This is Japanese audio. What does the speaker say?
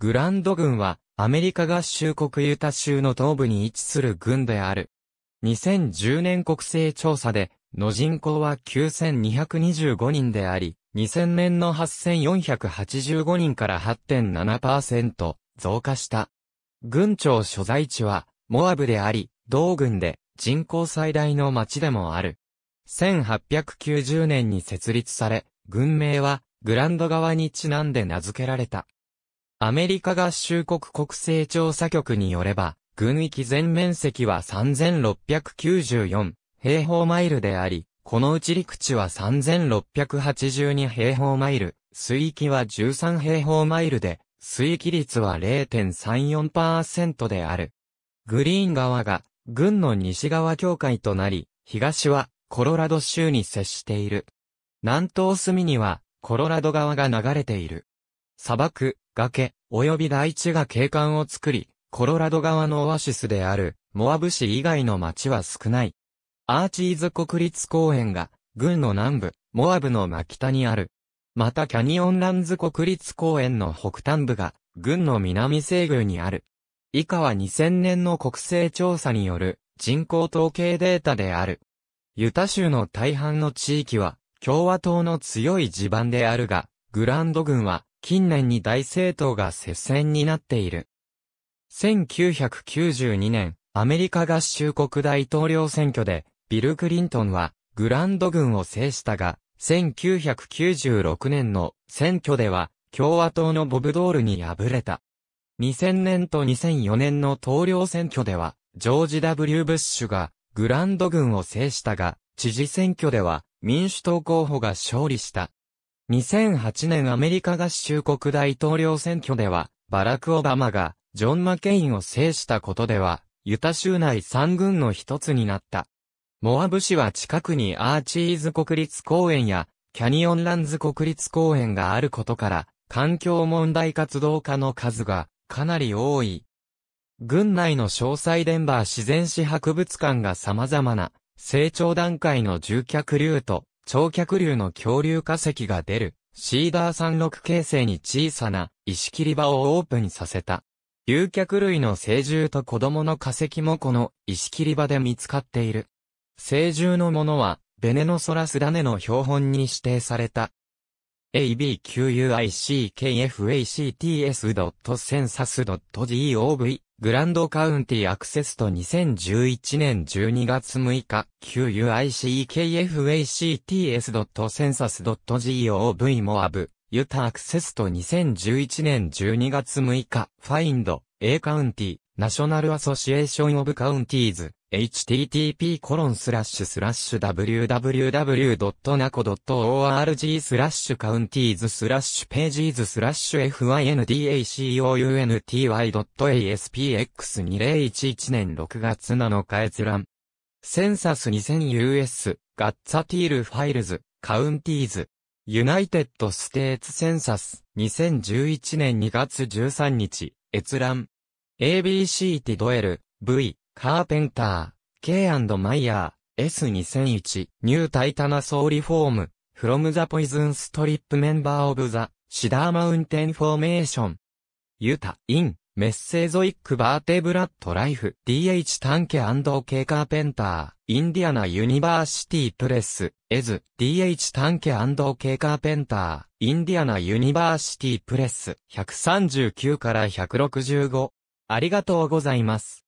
グランド軍は、アメリカ合衆国ユタ州の東部に位置する軍である。2010年国勢調査で、の人口は9225人であり、2000年の8485人から8.7%増加した。軍庁所在地は、モアブであり、同軍で人口最大の町でもある。1890年に設立され、軍名はグランド側にちなんで名付けられた。アメリカ合衆国国勢調査局によれば、軍域全面積は3694平方マイルであり、このうち陸地は3682平方マイル、水域は13平方マイルで、水域率は0.34%である。グリーン川が、軍の西側境界となり、東は、コロラド州に接している。南東隅には、コロラド川が流れている。砂漠、崖、及び大地が景観を作り、コロラド側のオアシスである、モアブ市以外の町は少ない。アーチーズ国立公園が、軍の南部、モアブの真北にある。またキャニオンランズ国立公園の北端部が、軍の南西宮にある。以下は2000年の国勢調査による人口統計データである。ユタ州の大半の地域は共和党の強い地盤であるが、グランド軍は近年に大政党が接戦になっている。1992年、アメリカ合衆国大統領選挙で、ビル・クリントンは、グランド軍を制したが、1996年の選挙では、共和党のボブドールに敗れた。2000年と2004年の統領選挙では、ジョージ・ W・ ブッシュが、グランド軍を制したが、知事選挙では、民主党候補が勝利した。2008年アメリカ合衆国大統領選挙では、バラク・オバマが、ジョン・マケインを制したことでは、ユタ州内三軍の一つになった。モアブ市は近くにアーチーズ国立公園や、キャニオンランズ国立公園があることから、環境問題活動家の数が、かなり多い。軍内の詳細デンバー自然史博物館が様々な、成長段階の住客ルート、超脚流の恐竜化石が出る、シーダー山麓形成に小さな石切り場をオープンさせた。遊脚類の成獣と子供の化石もこの石切り場で見つかっている。成獣のものは、ベネノソラスダネの標本に指定された。a b q i c k f a c s c e n s u s g o v グランドカウンティアクセスと2011年12月6日、QUICKFACTS.census.gov モアブ、ユタアクセスと2011年12月6日、ファインド、A カウンティ、ナショナルアソシエーションオブカウンティーズ、http://www.naco.org スラッシュカウンティーズスラッシュページーズスラッシュ f i n d a c o u n t y a s p x 2 0 1 1年6月7日閲覧。センサス 2000US、ガッツァティールファイルズ、カウンティーズ。ユナイテッドステーツセンサス、2011年2月13日、閲覧。ABC ティドエル、V。カーペンター、K& マイヤー、S2001、ニュータイタナソーリフォーム、フロムザポイズンストリップメンバーオブザ、シダーマウンテンフォーメーション。ユタ、イン、メッセーゾイックバーテブラッドライフ、DH タンケ &K カーペンター、インディアナユニバーシティプレス、エズ、DH タンケ &K カーペンター、インディアナユニバーシティプレス、139から165。ありがとうございます。